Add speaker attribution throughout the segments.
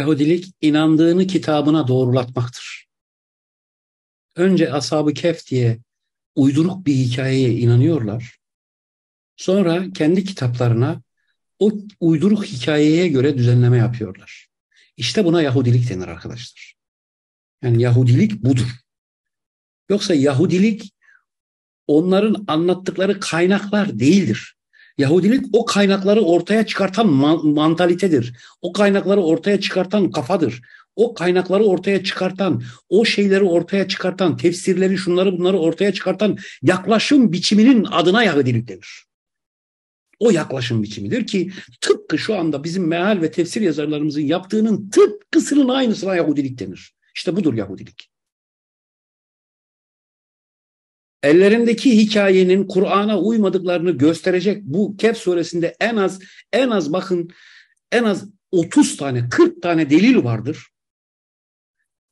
Speaker 1: Yahudilik inandığını kitabına doğrulatmaktır. Önce asabı ı Kef diye uyduruk bir hikayeye inanıyorlar. Sonra kendi kitaplarına o uyduruk hikayeye göre düzenleme yapıyorlar. İşte buna Yahudilik denir arkadaşlar. Yani Yahudilik budur. Yoksa Yahudilik onların anlattıkları kaynaklar değildir. Yahudilik o kaynakları ortaya çıkartan mantalitedir. O kaynakları ortaya çıkartan kafadır. O kaynakları ortaya çıkartan, o şeyleri ortaya çıkartan, tefsirleri şunları bunları ortaya çıkartan yaklaşım biçiminin adına Yahudilik denir. O yaklaşım biçimidir ki tıpkı şu anda bizim meal ve tefsir yazarlarımızın yaptığının tıpkısının aynısına Yahudilik denir. İşte budur Yahudilik. ellerindeki hikayenin Kur'an'a uymadıklarını gösterecek bu Kehf suresinde en az en az bakın en az 30 tane 40 tane delil vardır.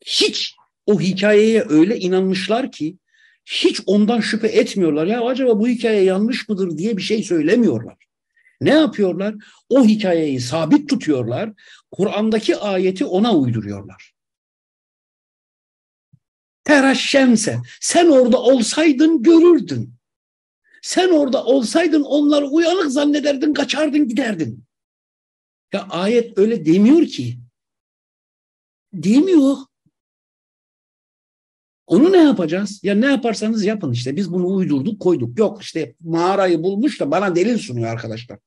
Speaker 1: Hiç o hikayeye öyle inanmışlar ki hiç ondan şüphe etmiyorlar. Ya acaba bu hikaye yanlış mıdır diye bir şey söylemiyorlar. Ne yapıyorlar? O hikayeyi sabit tutuyorlar. Kur'an'daki ayeti ona uyduruyorlar teraşşemse. Sen orada olsaydın görürdün. Sen orada olsaydın
Speaker 2: onları uyanık zannederdin, kaçardın, giderdin. Ya ayet öyle demiyor ki. Demiyor. Onu
Speaker 1: ne yapacağız? Ya ne yaparsanız yapın işte. Biz bunu uydurduk koyduk. Yok işte mağarayı bulmuş da bana delil sunuyor arkadaşlar.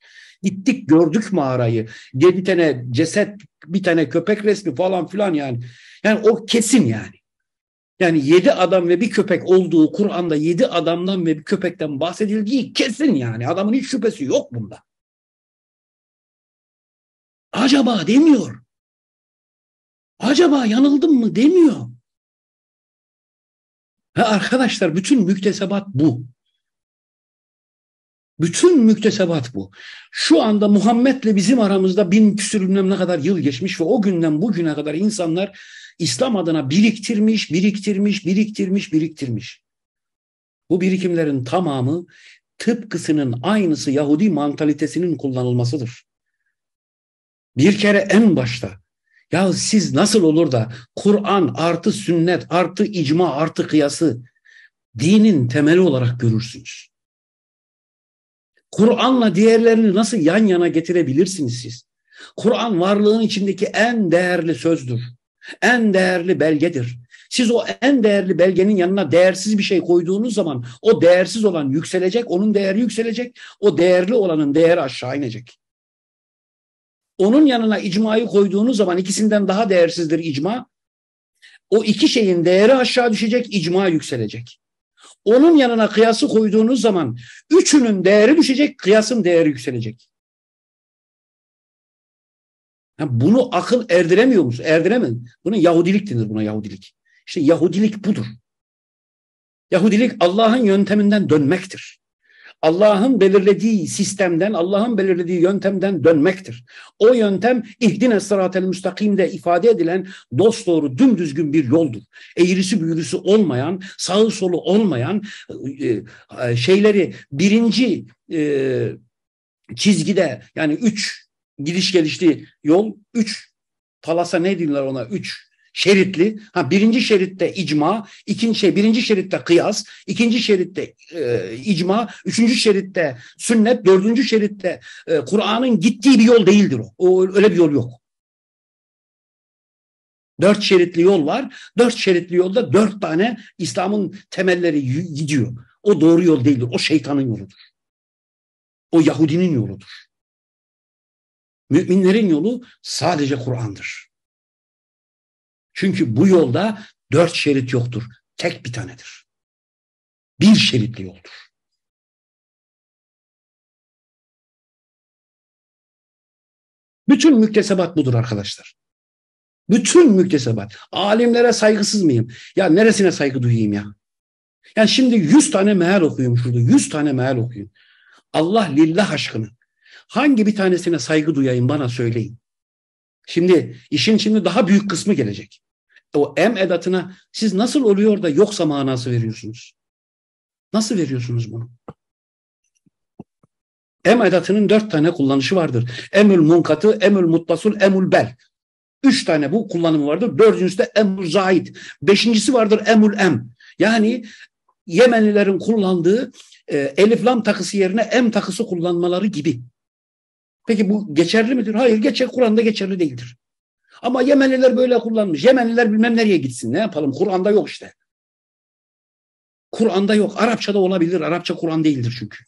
Speaker 1: Gittik gördük mağarayı. bir tane ceset, bir tane köpek resmi falan filan yani. Yani o kesin yani. Yani yedi adam ve bir köpek olduğu Kur'an'da yedi adamdan ve bir köpekten bahsedildiği kesin yani. Adamın
Speaker 2: hiç şüphesi yok bunda. Acaba demiyor. Acaba yanıldım mı demiyor. Ha arkadaşlar bütün müktesebat bu.
Speaker 1: Bütün müktesebat bu. Şu anda Muhammed'le bizim aramızda bin küsür bilmem ne kadar yıl geçmiş ve o günden bugüne kadar insanlar İslam adına biriktirmiş, biriktirmiş, biriktirmiş, biriktirmiş. Bu birikimlerin tamamı tıpkısının aynısı Yahudi mantalitesinin kullanılmasıdır. Bir kere en başta ya siz nasıl olur da Kur'an artı sünnet artı icma artı kıyası dinin temeli olarak görürsünüz. Kur'an'la diğerlerini nasıl yan yana getirebilirsiniz siz? Kur'an varlığın içindeki en değerli sözdür. En değerli belgedir. Siz o en değerli belgenin yanına değersiz bir şey koyduğunuz zaman o değersiz olan yükselecek, onun değeri yükselecek, o değerli olanın değeri aşağı inecek. Onun yanına icmayı koyduğunuz zaman ikisinden daha değersizdir icma. O iki şeyin değeri aşağı düşecek, icma yükselecek. Onun yanına kıyası koyduğunuz zaman üçünün değeri düşecek, kıyasın değeri yükselecek. Yani bunu akıl erdiremiyor musun? Erdiremedin. Bunu Yahudilik denir buna Yahudilik. İşte Yahudilik budur. Yahudilik Allah'ın yönteminden dönmektir. Allah'ın belirlediği sistemden, Allah'ın belirlediği yöntemden dönmektir. O yöntem ihdine sıratel müstakimde ifade edilen dost doğru dümdüzgün bir yoldur. Eğrisi büğrüsü olmayan, sağı solu olmayan e, e, şeyleri birinci e, çizgide yani üç gidiş gelişli yol, üç talasa ne dinler ona? Üç şeritli. Ha, birinci şeritte icma, ikinci şey, birinci şeritte kıyas, ikinci şeritte e, icma, üçüncü şeritte sünnet, dördüncü şeritte e, Kur'an'ın gittiği bir yol değildir o. o. Öyle bir yol yok. Dört şeritli yol var. Dört şeritli yolda dört tane İslam'ın temelleri gidiyor. O doğru yol değildir. O şeytanın yoludur.
Speaker 2: O Yahudinin yoludur. Müminlerin yolu sadece Kur'an'dır. Çünkü bu yolda dört şerit yoktur. Tek bir tanedir. Bir şeritli yoldur. Bütün müktesebat budur arkadaşlar. Bütün müktesebat. Alimlere saygısız mıyım? Ya neresine saygı
Speaker 1: duyayım ya? Yani şimdi 100 tane meal okuyayım şurada. 100 tane meal okuyayım. Allah lillah aşkına. Hangi bir tanesine saygı duyayım bana söyleyin. Şimdi işin şimdi daha büyük kısmı gelecek. E, o m edatına siz nasıl oluyor da yoksa manası veriyorsunuz? Nasıl veriyorsunuz bunu? M edatının dört tane kullanışı vardır. Emül munkatı, emül muttasul, emül bel. Üç tane bu kullanımı vardır. Dördüncüsü de emül zahid. Beşincisi vardır emül em. Yani Yemenlilerin kullandığı e, elif lam takısı yerine em takısı kullanmaları gibi. Peki bu geçerli midir? Hayır, geçer Kur'an'da geçerli değildir. Ama Yemenliler böyle kullanmış. Yemenliler bilmem nereye gitsin. Ne yapalım? Kur'an'da yok işte. Kur'an'da yok. Arapça'da olabilir. Arapça Kur'an değildir çünkü.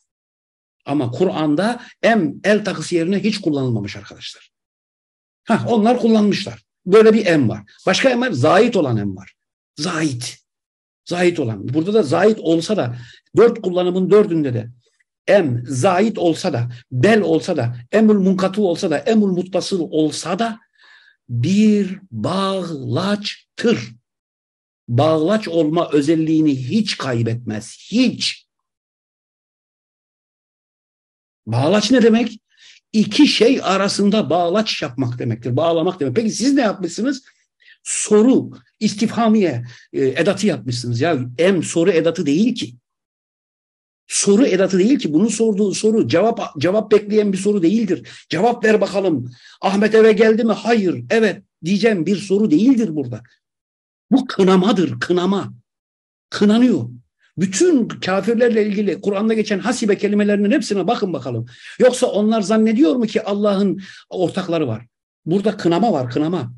Speaker 1: Ama Kur'an'da M el takısı yerine hiç kullanılmamış arkadaşlar. Heh, onlar kullanmışlar. Böyle bir M var. Başka M var. Zahit olan M var. Zahit. Zahit olan. Burada da zahit olsa da dört kullanımın dördünde de em zahit olsa da, bel olsa da, emul munkatu olsa da, emul mutbasıl olsa da
Speaker 2: bir bağlaçtır. Bağlaç olma özelliğini hiç kaybetmez. Hiç.
Speaker 1: Bağlaç ne demek? İki şey arasında bağlaç yapmak demektir. Bağlamak demek. Peki siz ne yapmışsınız? Soru, istifhamiye, e, edatı yapmışsınız. Ya em soru edatı değil ki soru edatı değil ki. bunu sorduğu soru cevap cevap bekleyen bir soru değildir. Cevap ver bakalım. Ahmet eve geldi mi? Hayır, evet diyeceğim bir soru değildir burada. Bu kınamadır, kınama. Kınanıyor. Bütün kafirlerle ilgili Kur'an'da geçen hasibe kelimelerinin hepsine bakın bakalım. Yoksa onlar zannediyor mu ki Allah'ın ortakları var? Burada kınama var,
Speaker 2: kınama.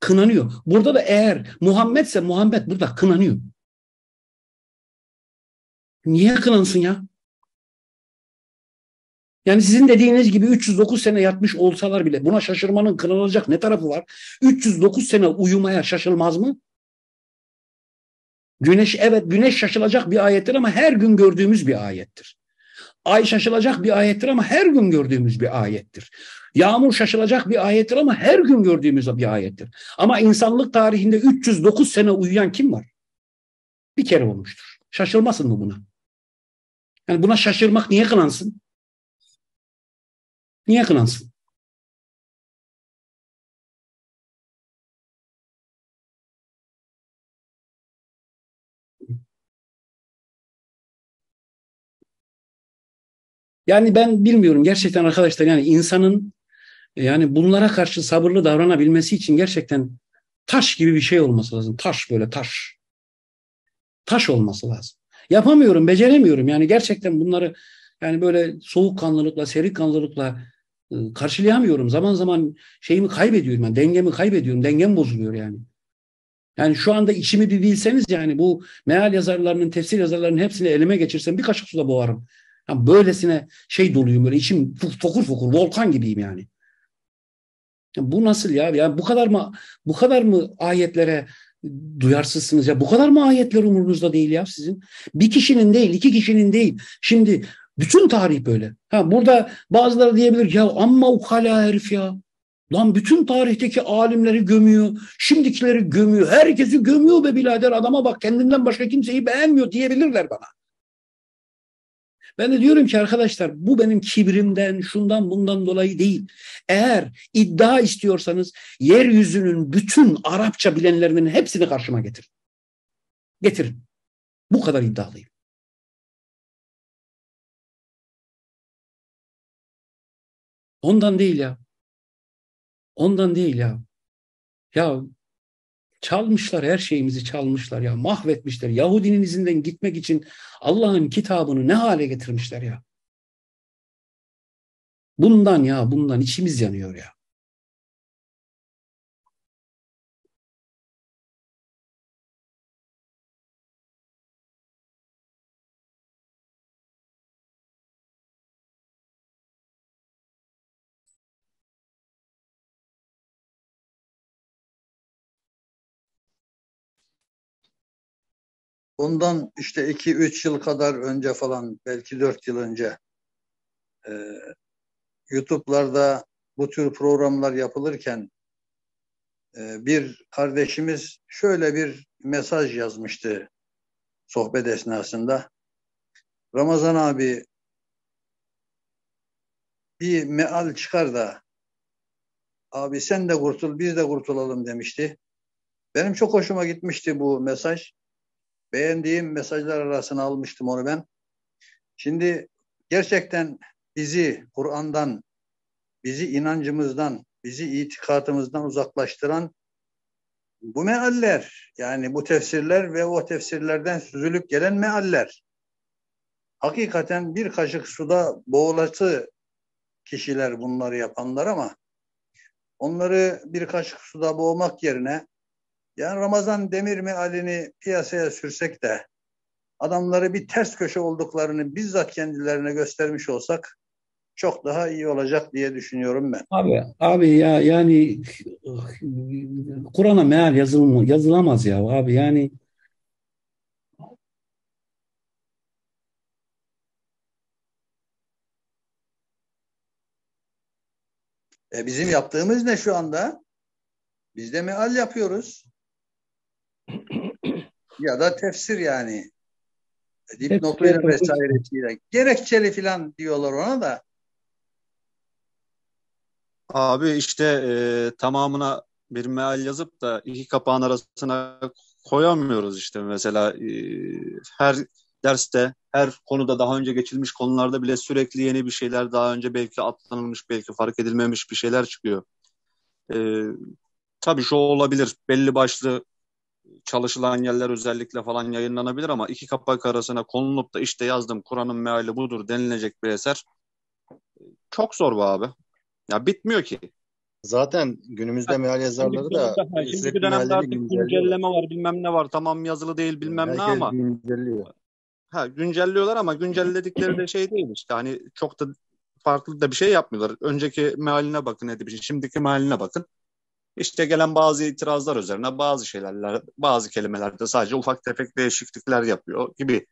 Speaker 2: Kınanıyor. Burada da eğer Muhammedse Muhammed burada kınanıyor. Niye kınansın ya? Yani sizin dediğiniz gibi 309 sene yatmış olsalar bile buna şaşırmanın
Speaker 1: kınanılacak ne tarafı var? 309 sene uyumaya şaşılmaz mı? Güneş evet güneş şaşılacak bir ayettir ama her gün gördüğümüz bir ayettir. Ay şaşılacak bir ayettir ama her gün gördüğümüz bir ayettir. Yağmur şaşılacak bir ayettir ama her gün gördüğümüz bir ayettir. Ama insanlık tarihinde 309 sene uyuyan kim var?
Speaker 2: Bir kere olmuştur. Şaşılmasın mı buna? Yani buna şaşırmak niye kınansın? Niye kınansın? Yani ben bilmiyorum gerçekten arkadaşlar yani insanın yani bunlara karşı
Speaker 1: sabırlı davranabilmesi için gerçekten taş gibi bir şey olması lazım. Taş böyle taş. Taş olması lazım. Yapamıyorum, beceremiyorum. Yani gerçekten bunları yani böyle soğukkanlılıkla, seri kanlılıkla ıı, karşılayamıyorum. Zaman zaman şeyimi kaybediyorum. Yani dengemi kaybediyorum. Dengem bozuluyor yani. Yani şu anda içimi bir bilseniz yani bu meal yazarlarının, tefsir yazarlarının hepsini elime geçirsem bir kaşık suda boğarım. Yani böylesine şey doluyum böyle içim fokur fokur volkan gibiyim yani. yani bu nasıl ya? Yani bu kadar mı bu kadar mı ayetlere duyarsızsınız ya. Bu kadar mı ayetler umurunuzda değil ya sizin? Bir kişinin değil, iki kişinin değil. Şimdi bütün tarih böyle. Ha, burada bazıları diyebilir ya amma ukala herif ya. Lan bütün tarihteki alimleri gömüyor, şimdikileri gömüyor, herkesi gömüyor be birader adama bak kendinden başka kimseyi beğenmiyor diyebilirler bana. Ben de diyorum ki arkadaşlar bu benim kibrimden, şundan bundan dolayı değil. Eğer iddia istiyorsanız
Speaker 2: yeryüzünün bütün Arapça bilenlerinin hepsini karşıma getirin. Getirin. Bu kadar iddialıyım. Ondan değil ya. Ondan değil ya. Ya Çalmışlar her şeyimizi çalmışlar ya
Speaker 1: mahvetmişler. Yahudinin izinden gitmek için Allah'ın kitabını ne hale getirmişler ya.
Speaker 2: Bundan ya bundan içimiz yanıyor ya. Bundan işte 2-3 yıl kadar önce falan belki 4 yıl önce
Speaker 3: e, YouTube'larda bu tür programlar yapılırken e, bir kardeşimiz şöyle bir mesaj yazmıştı sohbet esnasında. Ramazan abi bir meal çıkar da abi sen de kurtul biz de kurtulalım demişti. Benim çok hoşuma gitmişti bu mesaj beğendiğim mesajlar arasına almıştım onu ben. Şimdi gerçekten bizi Kur'an'dan, bizi inancımızdan, bizi itikatımızdan uzaklaştıran bu mealler yani bu tefsirler ve o tefsirlerden süzülüp gelen mealler hakikaten bir kaşık suda boğulatı kişiler bunları yapanlar ama onları bir kaşık suda boğmak yerine yani Ramazan Demir mi Ali'ni piyasaya sürsek de adamları bir ters köşe olduklarını bizzat kendilerine göstermiş olsak çok daha iyi olacak diye düşünüyorum ben.
Speaker 1: Abi abi ya yani Kur'an'a meal yazılma, yazılamaz ya abi yani
Speaker 3: E bizim yaptığımız ne şu anda? Biz de meal yapıyoruz ya da tefsir yani.
Speaker 2: Dipnotuyla vesairesiyle.
Speaker 3: Gerekçeli filan diyorlar ona da.
Speaker 4: Abi işte e, tamamına bir meal yazıp da iki kapağın arasına koyamıyoruz işte mesela e, her derste her konuda daha önce geçilmiş konularda bile sürekli yeni bir şeyler daha önce belki atlanılmış belki fark edilmemiş bir şeyler çıkıyor. E, tabii şu olabilir belli başlı çalışılan yerler özellikle falan yayınlanabilir ama iki kapak arasına konulup da işte yazdım Kur'an'ın meali budur denilecek bir eser çok zor bu abi. Ya bitmiyor ki. Zaten günümüzde yani, meal yazarları da şimdi şey. dönemde artık güncelleme var bilmem ne var tamam yazılı değil bilmem Herkes ne ama güncelliyor. Ha, güncelliyorlar ama güncelledikleri de şey değil işte hani çok da farklı da bir şey yapmıyorlar. Önceki mealine bakın edip şimdiki mealine bakın. İşte gelen bazı itirazlar üzerine bazı şeyler, bazı kelimelerde sadece ufak tefek değişiklikler yapıyor gibi.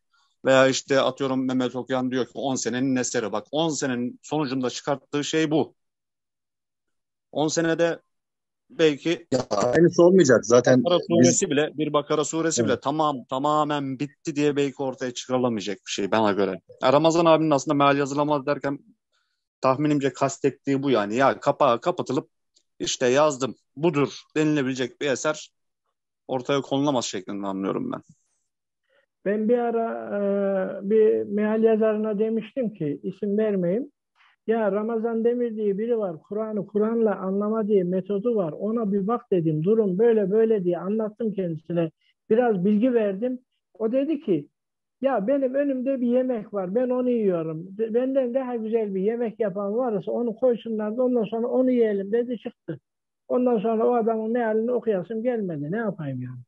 Speaker 4: Veya işte atıyorum Mehmet Okuyan diyor ki 10 senenin eseri bak 10 senenin sonucunda çıkarttığı şey bu. 10 senede belki ya, aynısı olmayacak zaten. Bakara suresi biz... bile bir Bakara suresi evet. bile tamam tamamen bitti diye belki ortaya çıkarılamayacak bir şey bana göre. Ramazan abinin aslında meal yazılamaz derken tahminimce kastettiği bu yani. Ya kapağı kapatılıp işte yazdım budur denilebilecek bir eser ortaya konulamaz şeklinde anlıyorum ben.
Speaker 3: Ben bir ara e, bir meal yazarına demiştim ki isim vermeyeyim. Ya Ramazan Demir diye biri var. Kur'an'ı Kur'an'la anlama diye metodu var. Ona bir bak dedim. Durum böyle böyle diye anlattım kendisine. Biraz bilgi verdim. O dedi ki ya benim önümde bir yemek var. Ben onu yiyorum. Benden daha güzel bir yemek yapan varsa onu koysunlar da ondan sonra onu yiyelim dedi çıktı. Ondan sonra o adamın mealini okuyasım gelmedi. Ne yapayım yani?